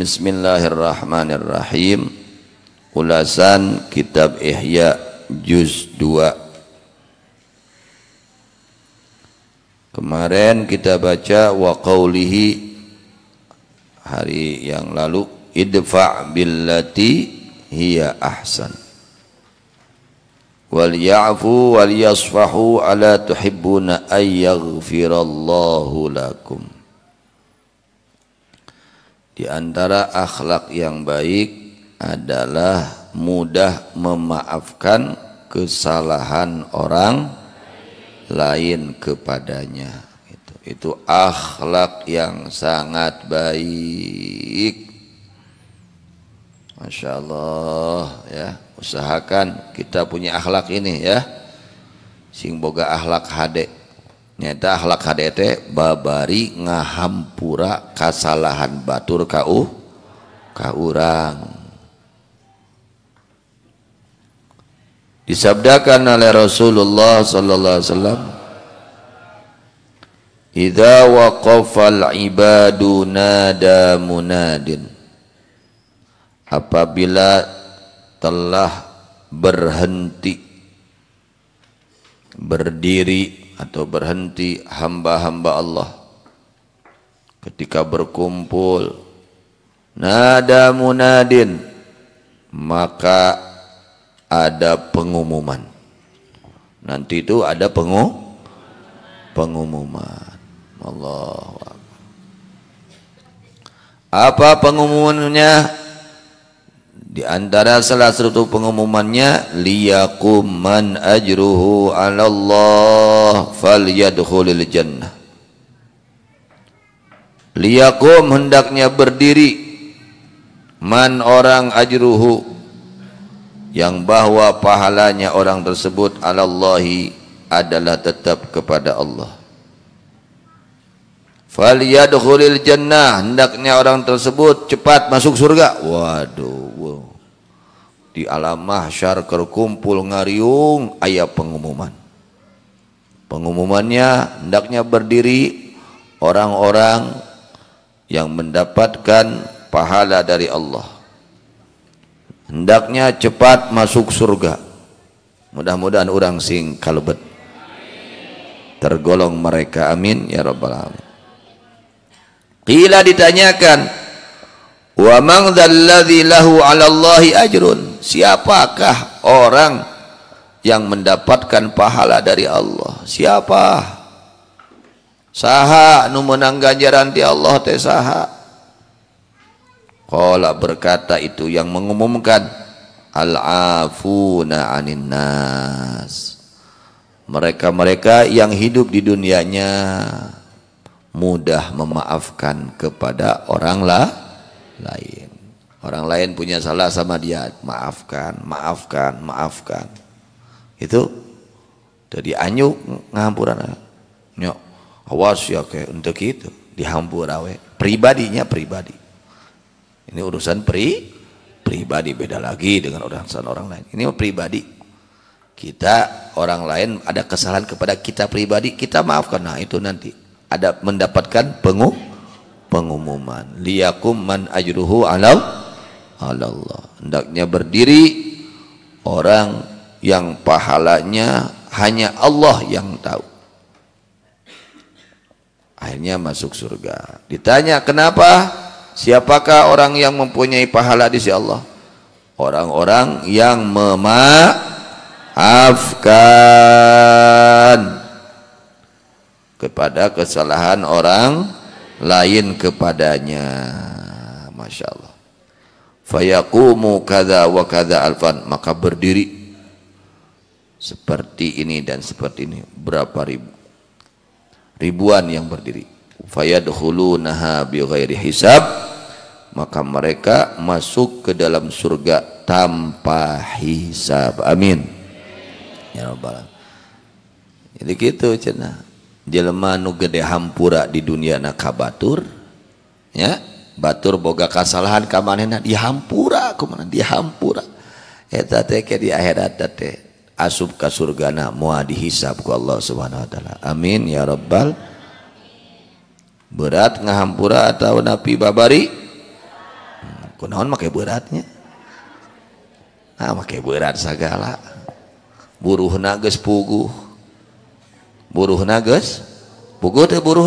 Bismillahirrahmanirrahim Ulasan Kitab Ihya Juz 2 Kemarin kita baca wa qawlihi hari yang lalu idfa billati hiya ahsan wal ya'fu wal yasfahu ala tuhibbuna ayyaghfirallahu lakum di antara akhlak yang baik adalah mudah memaafkan kesalahan orang lain kepadanya. Itu, itu akhlak yang sangat baik. Masya Allah ya usahakan kita punya akhlak ini ya sing boga akhlak hadek nyata halak HDT babari ngahampura kasalahan batur kau ka orang disabdakan oleh Rasulullah sallallahu alaihi wasallam Idza waqafal ibadu nada munadin Apabila telah berhenti berdiri atau berhenti hamba-hamba Allah ketika berkumpul nada munadin maka ada pengumuman nanti itu ada pengu pengumuman Allah apa pengumumannya di antara salah satu pengumumannya liyakum man ajruhu 'ala Allah yadkhulil jannah. Liyakum hendaknya berdiri man orang ajruhu yang bahwa pahalanya orang tersebut 'ala Allahi adalah tetap kepada Allah. Falyadkhulil jannah hendaknya orang tersebut cepat masuk surga. Waduh di alam mahsyar kerkumpul ngariung ayat pengumuman pengumumannya hendaknya berdiri orang-orang yang mendapatkan pahala dari Allah hendaknya cepat masuk surga mudah-mudahan orang sing kalbet tergolong mereka amin ya rabbal alamin qila ditanyakan wa man alalahi lahu 'ala Allahi ajrun siapakah orang yang mendapatkan pahala dari Allah? Siapa? Saha nu menang ganjaran di Allah teh saha? Qala berkata itu yang mengumumkan al-afuna 'anin nas. Mereka-mereka yang hidup di dunianya mudah memaafkan kepada orang lain. Orang lain punya salah sama dia, maafkan, maafkan, maafkan. Itu jadi anyuk ngampuran nyok awas ya kayak untuk itu dihampur awe pribadinya pribadi ini urusan pri pribadi beda lagi dengan urusan orang lain ini pribadi kita orang lain ada kesalahan kepada kita pribadi kita maafkan nah itu nanti ada mendapatkan pengu pengumuman liyakum man ajruhu alau Allah hendaknya berdiri orang yang pahalanya hanya Allah yang tahu akhirnya masuk surga ditanya kenapa siapakah orang yang mempunyai pahala di sisi Allah orang-orang yang memaafkan kepada kesalahan orang lain kepadanya Masya Allah fayakumu kada wa kada alfan maka berdiri seperti ini dan seperti ini berapa ribu ribuan yang berdiri fayadkhulunaha bi ghairi hisab maka mereka masuk ke dalam surga tanpa hisab amin ya rabbal jadi gitu cenah jelema nu gede hampura di dunia nakabatur ya batur boga kasalahan kamarak dihampura aku mana dihampurakhirat as surgan dihisabku Allah subhanahu ta'ala amin ya robbal berat ngahampura atau nabibabri hmm, beratnya ah, segala buruh naes pu buruh naes pu teh buruh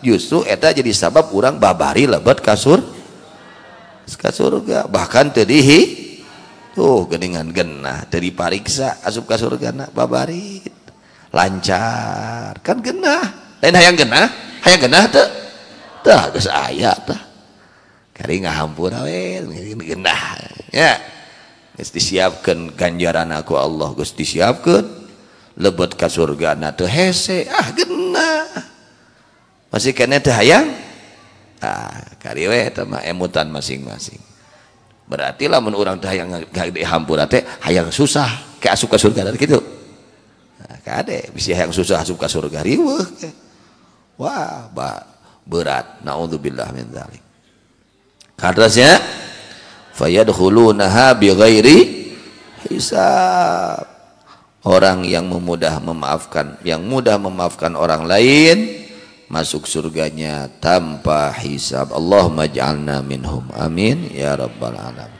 punya justru Eeta jadi sabab orang babaari lebet kasur surga bahkan tadi tuhngan gennah jadi pariksa asub kasur ganbab lancarkan genah lainang genah aya siapkan ganjaranku Allah Gusti siapkan lebet kasur gana tuh hese ah, genah masih kena hayang ah kariwe sama emutan masing-masing berarti lah men orang teh gak dihampur teh hayang susah kayak asup ke surga dari gitu nah, kade bisa hayang susah asup ke surga riwe wah bah, berat naudzubillah min dzalik kadasnya fayadkhulunaha bighairi hisab orang yang memudah memaafkan yang mudah memaafkan orang lain masuk surganya tanpa hisab Allahumma ja'alna minhum amin ya rabbal alamin